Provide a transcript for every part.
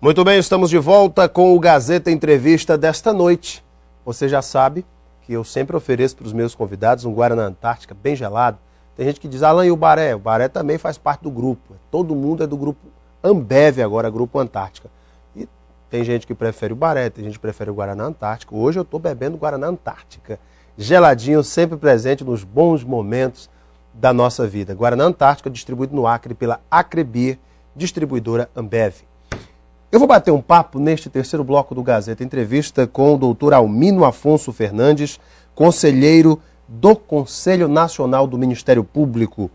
Muito bem, estamos de volta com o Gazeta Entrevista desta noite. Você já sabe que eu sempre ofereço para os meus convidados um Guaraná Antártica bem gelado. Tem gente que diz, Alan, e o Baré? O Baré também faz parte do grupo. Todo mundo é do grupo Ambev agora, Grupo Antártica. E tem gente que prefere o Baré, tem gente que prefere o Guaraná Antártico. Hoje eu estou bebendo Guaraná Antártica. Geladinho, sempre presente nos bons momentos da nossa vida. Guaraná Antártica, distribuído no Acre pela Acrebir distribuidora Ambev. Eu vou bater um papo neste terceiro bloco do Gazeta Entrevista com o doutor Almino Afonso Fernandes, conselheiro do Conselho Nacional do Ministério Público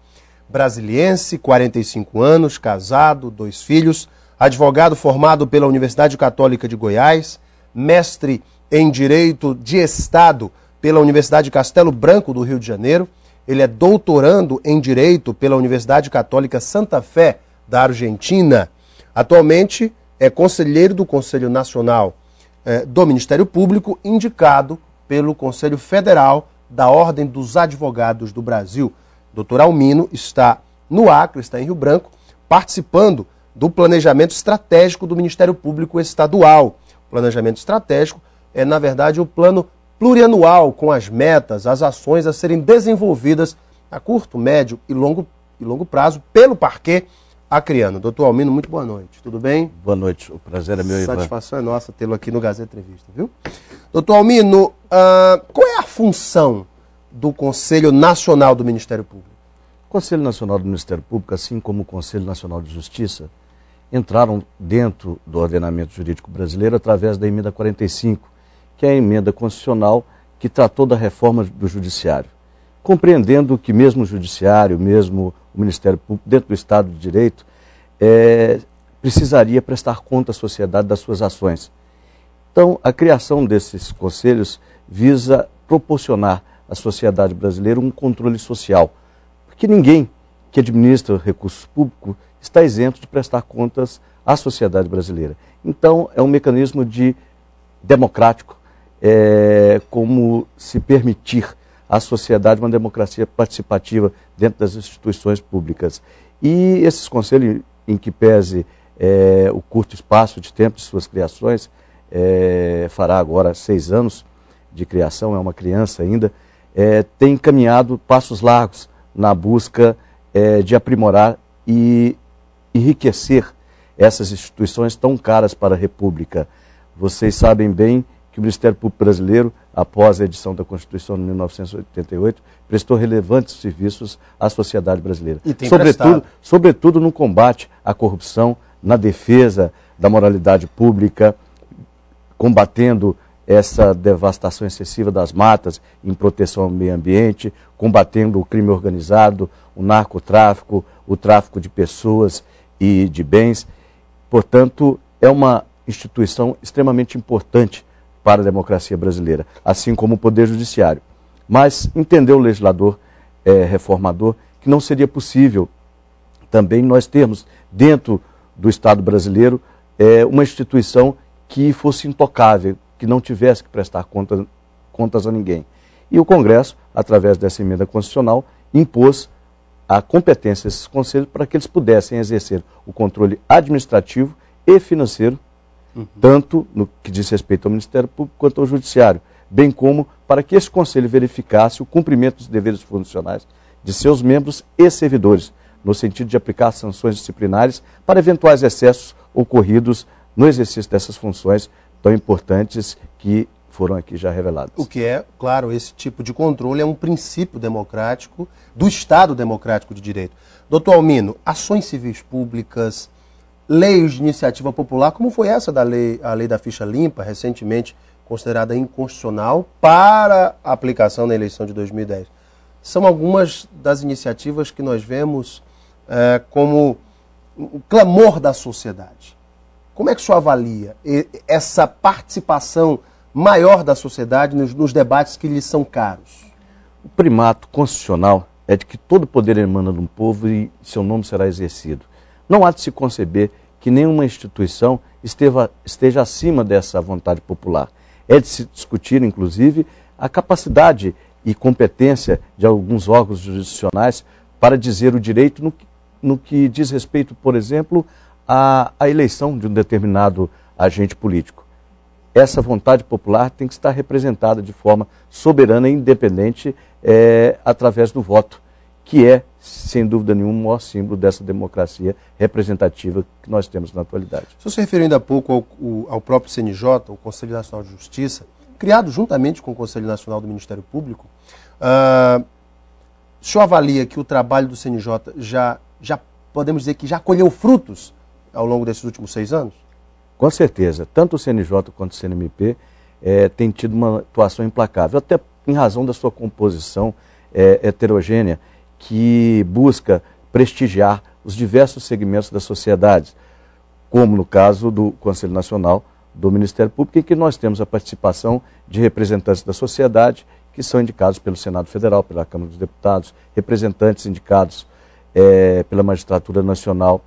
brasiliense, 45 anos, casado, dois filhos, advogado formado pela Universidade Católica de Goiás, mestre em Direito de Estado pela Universidade Castelo Branco do Rio de Janeiro. Ele é doutorando em Direito pela Universidade Católica Santa Fé da Argentina. Atualmente é conselheiro do Conselho Nacional é, do Ministério Público, indicado pelo Conselho Federal da Ordem dos Advogados do Brasil. Doutor Almino está no Acre, está em Rio Branco, participando do planejamento estratégico do Ministério Público Estadual. O planejamento estratégico é, na verdade, o plano plurianual com as metas, as ações a serem desenvolvidas a curto, médio e longo, e longo prazo pelo parquet Acriano. Doutor Almino, muito boa noite. Tudo bem? Boa noite. O prazer é meu, Satisfação Ivan. Satisfação é nossa tê-lo aqui no Gazeta Entrevista, viu? Doutor Almino, uh, qual é a função do Conselho Nacional do Ministério Público? O Conselho Nacional do Ministério Público, assim como o Conselho Nacional de Justiça, entraram dentro do ordenamento jurídico brasileiro através da emenda 45, que é a emenda constitucional que tratou da reforma do judiciário compreendendo que mesmo o Judiciário, mesmo o Ministério Público, dentro do Estado de Direito, é, precisaria prestar conta à sociedade das suas ações. Então, a criação desses conselhos visa proporcionar à sociedade brasileira um controle social, porque ninguém que administra recursos públicos está isento de prestar contas à sociedade brasileira. Então, é um mecanismo de democrático, é, como se permitir a sociedade uma democracia participativa dentro das instituições públicas. E esses conselhos, em que pese é, o curto espaço de tempo de suas criações, é, fará agora seis anos de criação, é uma criança ainda, é, tem caminhado passos largos na busca é, de aprimorar e enriquecer essas instituições tão caras para a República. Vocês sabem bem que o Ministério Público Brasileiro, após a edição da Constituição de 1988, prestou relevantes serviços à sociedade brasileira. E tem sobretudo, sobretudo no combate à corrupção, na defesa da moralidade pública, combatendo essa devastação excessiva das matas em proteção ao meio ambiente, combatendo o crime organizado, o narcotráfico, o tráfico de pessoas e de bens. Portanto, é uma instituição extremamente importante para a democracia brasileira, assim como o Poder Judiciário. Mas entendeu o legislador é, reformador que não seria possível também nós termos dentro do Estado brasileiro é, uma instituição que fosse intocável, que não tivesse que prestar conta, contas a ninguém. E o Congresso, através dessa emenda constitucional, impôs a competência desses conselhos para que eles pudessem exercer o controle administrativo e financeiro tanto no que diz respeito ao Ministério Público quanto ao Judiciário, bem como para que esse Conselho verificasse o cumprimento dos deveres funcionais de seus membros e servidores, no sentido de aplicar sanções disciplinares para eventuais excessos ocorridos no exercício dessas funções tão importantes que foram aqui já reveladas. O que é, claro, esse tipo de controle é um princípio democrático do Estado democrático de direito. Doutor Almino, ações civis públicas, leis de iniciativa popular, como foi essa da lei, a lei da ficha limpa, recentemente considerada inconstitucional para aplicação na eleição de 2010. São algumas das iniciativas que nós vemos é, como um clamor da sociedade. Como é que o senhor avalia essa participação maior da sociedade nos, nos debates que lhe são caros? O primato constitucional é de que todo poder emana de um povo e seu nome será exercido. Não há de se conceber que nenhuma instituição esteva, esteja acima dessa vontade popular. É de se discutir, inclusive, a capacidade e competência de alguns órgãos jurisdicionais para dizer o direito no que, no que diz respeito, por exemplo, à, à eleição de um determinado agente político. Essa vontade popular tem que estar representada de forma soberana e independente é, através do voto que é, sem dúvida nenhuma, o maior símbolo dessa democracia representativa que nós temos na atualidade. O senhor se referiu ainda há pouco ao, ao próprio CNJ, o Conselho Nacional de Justiça, criado juntamente com o Conselho Nacional do Ministério Público. Uh, o senhor avalia que o trabalho do CNJ já, já podemos dizer que já colheu frutos ao longo desses últimos seis anos? Com certeza. Tanto o CNJ quanto o CNMP é, eh, têm tido uma atuação implacável, até em razão da sua composição é, heterogênea que busca prestigiar os diversos segmentos da sociedade, como no caso do Conselho Nacional do Ministério Público, em que nós temos a participação de representantes da sociedade que são indicados pelo Senado Federal, pela Câmara dos Deputados, representantes indicados é, pela Magistratura Nacional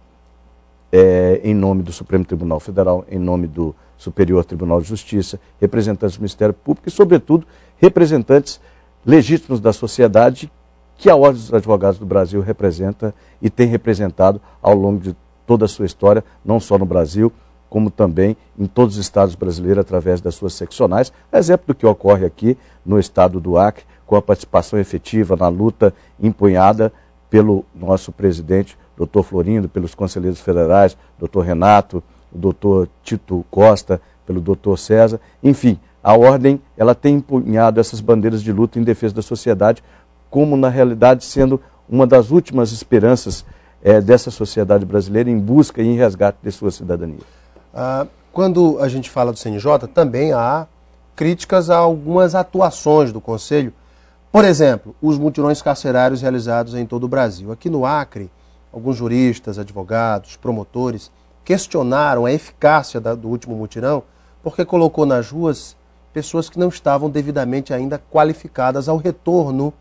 é, em nome do Supremo Tribunal Federal, em nome do Superior Tribunal de Justiça, representantes do Ministério Público e, sobretudo, representantes legítimos da sociedade que a Ordem dos Advogados do Brasil representa e tem representado ao longo de toda a sua história, não só no Brasil, como também em todos os estados brasileiros através das suas seccionais, exemplo do que ocorre aqui no estado do Acre, com a participação efetiva na luta empunhada pelo nosso presidente, doutor Florindo, pelos conselheiros federais, doutor Renato, doutor Tito Costa, pelo doutor César, enfim, a ordem ela tem empunhado essas bandeiras de luta em defesa da sociedade como na realidade sendo uma das últimas esperanças é, dessa sociedade brasileira em busca e em resgate de sua cidadania. Ah, quando a gente fala do CNJ, também há críticas a algumas atuações do Conselho. Por exemplo, os mutirões carcerários realizados em todo o Brasil. Aqui no Acre, alguns juristas, advogados, promotores questionaram a eficácia da, do último mutirão porque colocou nas ruas pessoas que não estavam devidamente ainda qualificadas ao retorno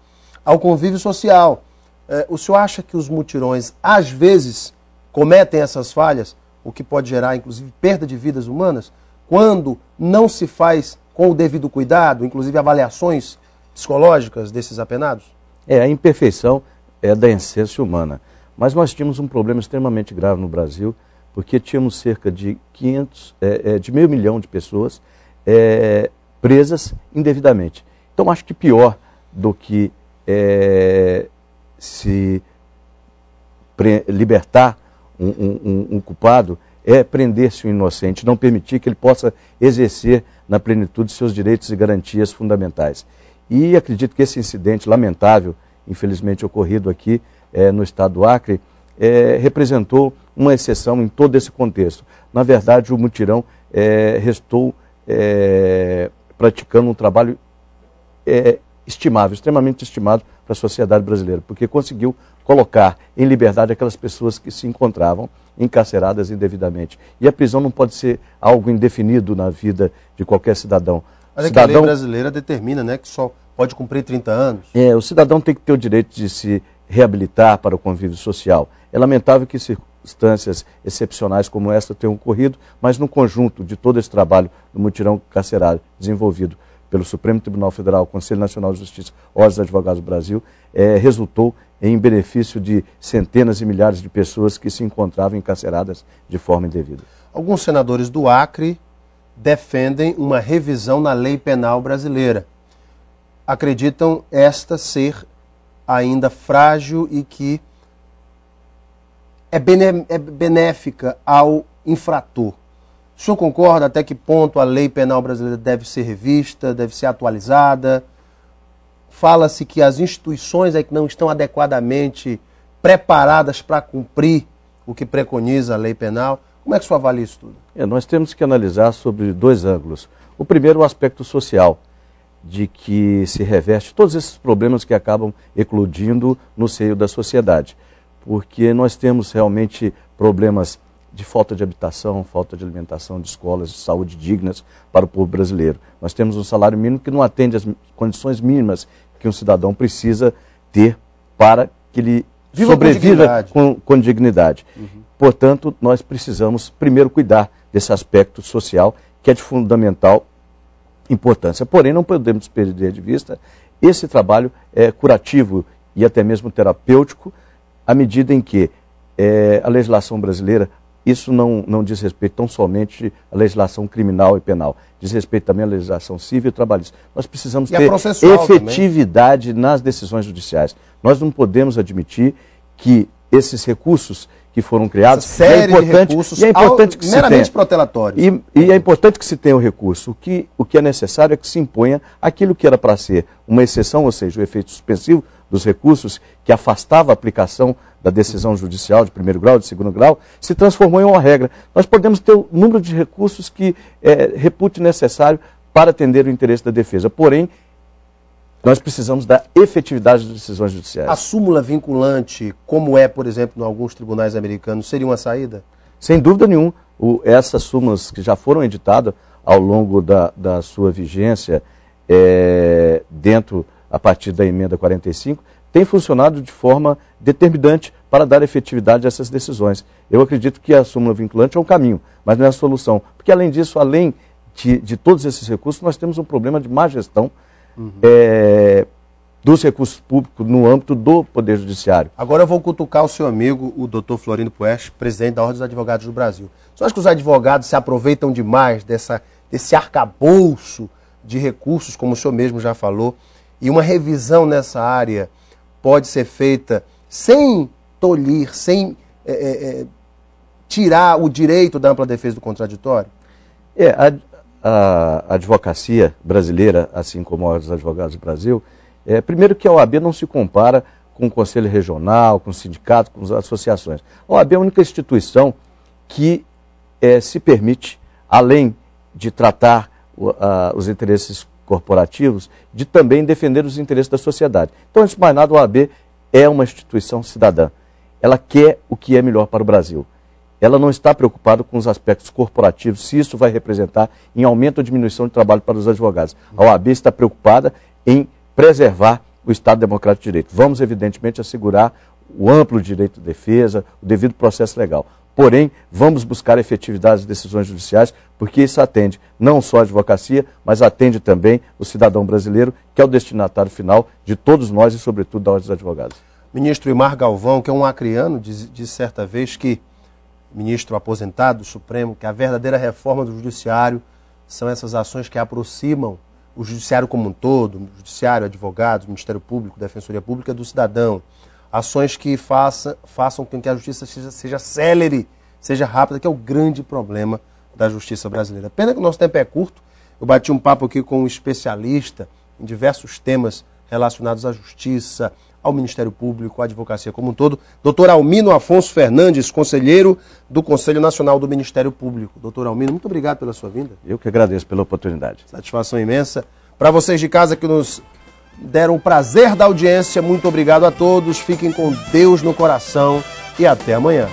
ao convívio social. É, o senhor acha que os mutirões, às vezes, cometem essas falhas, o que pode gerar, inclusive, perda de vidas humanas, quando não se faz com o devido cuidado, inclusive avaliações psicológicas desses apenados? É, a imperfeição é da essência humana. Mas nós tínhamos um problema extremamente grave no Brasil, porque tínhamos cerca de 500, é, é, de meio milhão de pessoas é, presas indevidamente. Então acho que pior do que é, se libertar um, um, um culpado é prender-se um inocente, não permitir que ele possa exercer na plenitude seus direitos e garantias fundamentais. E acredito que esse incidente lamentável, infelizmente ocorrido aqui é, no estado do Acre, é, representou uma exceção em todo esse contexto. Na verdade, o mutirão é, restou é, praticando um trabalho é, estimável, extremamente estimado para a sociedade brasileira, porque conseguiu colocar em liberdade aquelas pessoas que se encontravam encarceradas indevidamente. E a prisão não pode ser algo indefinido na vida de qualquer cidadão. Olha cidadão... É que a lei brasileira determina né, que só pode cumprir 30 anos. É, o cidadão tem que ter o direito de se reabilitar para o convívio social. É lamentável que circunstâncias excepcionais como esta tenham ocorrido, mas no conjunto de todo esse trabalho do mutirão carcerário desenvolvido pelo Supremo Tribunal Federal, Conselho Nacional de Justiça, Ordem Advogados do Brasil, é, resultou em benefício de centenas e milhares de pessoas que se encontravam encarceradas de forma indevida. Alguns senadores do Acre defendem uma revisão na lei penal brasileira. Acreditam esta ser ainda frágil e que é, é benéfica ao infrator. O senhor concorda até que ponto a lei penal brasileira deve ser revista, deve ser atualizada? Fala-se que as instituições é que não estão adequadamente preparadas para cumprir o que preconiza a lei penal. Como é que o senhor avalia isso tudo? É, nós temos que analisar sobre dois ângulos. O primeiro, o aspecto social, de que se reveste todos esses problemas que acabam eclodindo no seio da sociedade. Porque nós temos realmente problemas de falta de habitação, falta de alimentação, de escolas, de saúde dignas para o povo brasileiro. Nós temos um salário mínimo que não atende às condições mínimas que um cidadão precisa ter para que ele Viva sobreviva com dignidade. Com, com dignidade. Uhum. Portanto, nós precisamos primeiro cuidar desse aspecto social que é de fundamental importância. Porém, não podemos perder de vista esse trabalho é, curativo e até mesmo terapêutico, à medida em que é, a legislação brasileira isso não, não diz respeito tão somente à legislação criminal e penal, diz respeito também à legislação civil e trabalhista. Nós precisamos ter efetividade também. nas decisões judiciais. Nós não podemos admitir que esses recursos que foram criados. série é importante, de recursos e é importante ao, que meramente se protelatórios. E, e, é importante que se tenha o recurso. O que, o que é necessário é que se imponha aquilo que era para ser uma exceção, ou seja, o efeito suspensivo dos recursos, que afastava a aplicação da decisão judicial de primeiro grau, de segundo grau, se transformou em uma regra. Nós podemos ter o número de recursos que é, repute necessário para atender o interesse da defesa. Porém, nós precisamos da efetividade das decisões judiciais. A súmula vinculante, como é, por exemplo, em alguns tribunais americanos, seria uma saída? Sem dúvida nenhuma. O, essas súmulas que já foram editadas ao longo da, da sua vigência, é, dentro, a partir da emenda 45, tem funcionado de forma determinante para dar efetividade a essas decisões. Eu acredito que a súmula vinculante é um caminho, mas não é a solução. Porque, além disso, além de, de todos esses recursos, nós temos um problema de má gestão uhum. é, dos recursos públicos no âmbito do Poder Judiciário. Agora eu vou cutucar o seu amigo, o doutor Florindo Puech, presidente da Ordem dos Advogados do Brasil. Você acha que os advogados se aproveitam demais dessa, desse arcabouço de recursos, como o senhor mesmo já falou, e uma revisão nessa área pode ser feita sem tolir, sem é, é, é, tirar o direito da ampla defesa do contraditório? É, a, a advocacia brasileira, assim como os advogados do Brasil, é, primeiro que a OAB não se compara com o Conselho Regional, com o sindicato, com as associações. A OAB é a única instituição que é, se permite, além de tratar uh, os interesses corporativos, de também defender os interesses da sociedade. Então, antes de mais nada, a OAB é uma instituição cidadã. Ela quer o que é melhor para o Brasil. Ela não está preocupada com os aspectos corporativos, se isso vai representar em aumento ou diminuição de trabalho para os advogados. A OAB está preocupada em preservar o Estado Democrático de Direito. Vamos, evidentemente, assegurar o amplo direito de defesa, o devido processo legal. Porém, vamos buscar a efetividade das decisões judiciais, porque isso atende não só a advocacia, mas atende também o cidadão brasileiro, que é o destinatário final de todos nós e, sobretudo, da Ordem dos Advogados. Ministro Imar Galvão, que é um acriano, disse, certa vez que, ministro aposentado do Supremo, que a verdadeira reforma do Judiciário são essas ações que aproximam o Judiciário como um todo, o Judiciário, advogados, Ministério Público, Defensoria Pública, do cidadão ações que faça, façam com que a justiça seja, seja célere, seja rápida, que é o grande problema da justiça brasileira. Pena que o nosso tempo é curto. Eu bati um papo aqui com um especialista em diversos temas relacionados à justiça, ao Ministério Público, à advocacia como um todo. Doutor Almino Afonso Fernandes, conselheiro do Conselho Nacional do Ministério Público. Doutor Almino, muito obrigado pela sua vinda. Eu que agradeço pela oportunidade. Satisfação imensa. Para vocês de casa que nos deram o prazer da audiência. Muito obrigado a todos. Fiquem com Deus no coração e até amanhã.